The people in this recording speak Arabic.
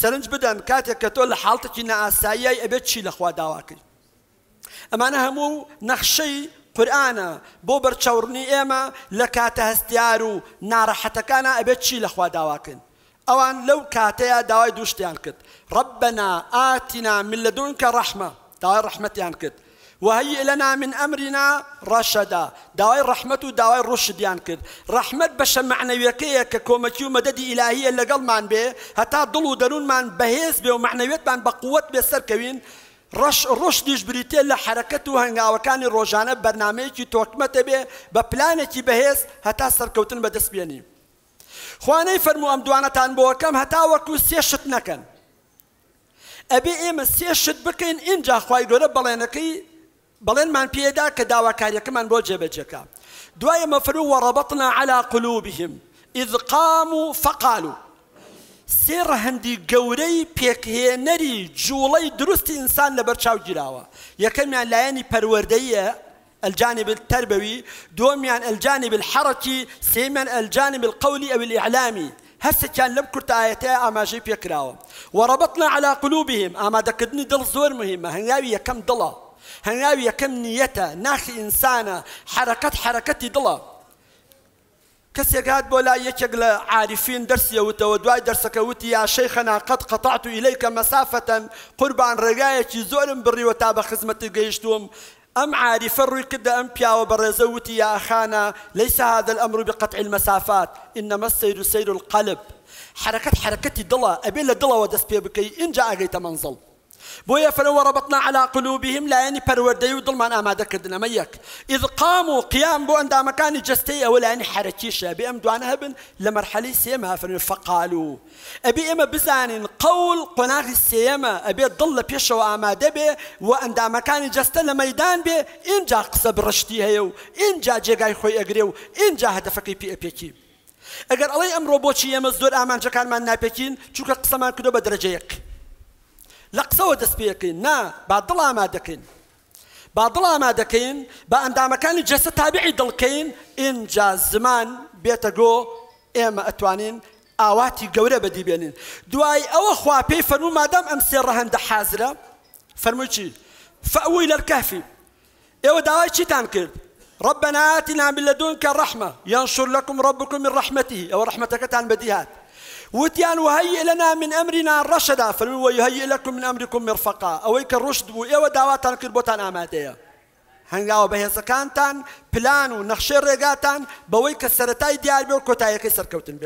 سەرنج بدەن کاتێک کە تۆ لە حاڵتێکی نەئاساییای ئەبێت چی لەخوا داوا کرد ئەمانە هەموو نەخشەی قورآە بۆ بەرچەورنی ئێمە لە کاتە هەستیار و ناڕەحەتەکانە ئەبێت چی لەخوا داواکن ئەوان لەو کاتەیە داوای دووشتیان کرد ڕبنا ئاتینا من لە دوونکە ڕەحمە داوای ڕەحمەتیان کرد وهي لنا من أمرنا رشدا داوای ڕەحمت و داوای ڕۆشدیان کرد ڕەحمت بەشە معنەوەکەیە کە کۆمەکی و مەدەدی ئیلاهیە لەگەڵمان بێ هەتا دڵ و دەروونمان بەهێز بێ و معنەوێتمان بە قوت بێسەرکەوین ڕش ڕۆشتیش بریتێ لە حرەکەت و هەنگاوەکانی ڕۆژانە بەرنمەیەکی تۆکمەتە بێ بە پلانێکی بەهێز هەتا سەرکەوتن بەدەست بێنی خوانەی فەرمو ئەم دوانەتان بۆەکەم هەتا وەکو سێشت نەکەن ئەبێ ئێمە سێشت بکەین اینجا خی گەورە بەڵێنەکەی بەڵێنمان پێدا کە داواکاریەکەمان بۆ جێبەجەکە دوايا مفرو وربطنا على قلوبهم إذ قاموا فقالوا سێ ڕەهەندی گەورەی پێکهێنەری جوڵەی درست إنسان لە بەرچاو گیراوە یەکەمیان لایەنی پەروەردەیە الجانب التربوي دوميان الجانب الحركي سيمن الجانب القولي أو الإعلامي هسه كان لم كرت أما أماجي بيكراو وربطنا على قلوبهم أما دكدني دل زور مهمة هنغاوي كم دلا هەنگاوی كم نیەتە ناخ ئینسانە حركة حركة دلا كسي قاد بولا یەکێک عارفين درسي دەرسیەوتەوە درسك وتي يا شيخنا قد قطعت إليك مسافة قرب عن ڕێگایەکی زول بري وتاب خزمة خزمەتی أم عارف الروي ڕووی أم بيا وبرزوتي يا أخانا ليس هذا الأمر بقطع المسافات إنما السير سير القلب حركة حركتي دلا ئەبێ دلا ودس دەست پێ بکەی اینجا ئاگەیتە بويا فلو ربطنا على قلوبهم لا يعني و دڵمان ئامادەکردن ئەمە یەک ميك اذ قاموا قيام بو عند مكان ئەوە ولا يعني بێ ئەم دوانە هەبن لە مەرحەلی سێمە فقالوا ابي اما ئەبێ قول قناغ السيما ابي ضل بيش دڵ لە وعند مكان بێ و ئەندامەکانی جستە إن مەدان بێ اینجا ان بڕشتی هەیە و اینجا جێگای خۆی ئەگرێ و اینجا هەدەفەکەی پێ ئەپێکی ئەگەر ئەڵی ئەمڕۆ بۆچی ئێمە زۆر ئامانجەکانمان ناپێکین چونکە قسەمان کردو نا قسەوە الله ما دكين با الله ما دكين دڵ ئامادەکەین كان ئەندامەکانی جەسە دلكين إن جاء زمان بێتە گۆ ئێمە ئەتوانین ئاواتی گەورە بەدیبێنین دوای ئەوە خوا پێی فەرمو مادام ئەم سێ ڕەهەندە حازرە فەرموچی فأوي لەرکەفی إيوه دواي چیتان کرد ربنا آتنا من لدنك رحمة ينشر لكم ربكم من رحمته أو رحمتك تعالى بديهات وتيان وهيئ لنا من أمرنا فلو يهيئ لكم من أمركم مرفقا أويك الرشد وإيوة دعواتان كربوتان آماتيه عماتية هنجاو پلان و نەخشێ ڕێگاتان بەوەی کە سەتای دیار بێ و کۆتایەکەی سەرکەوتن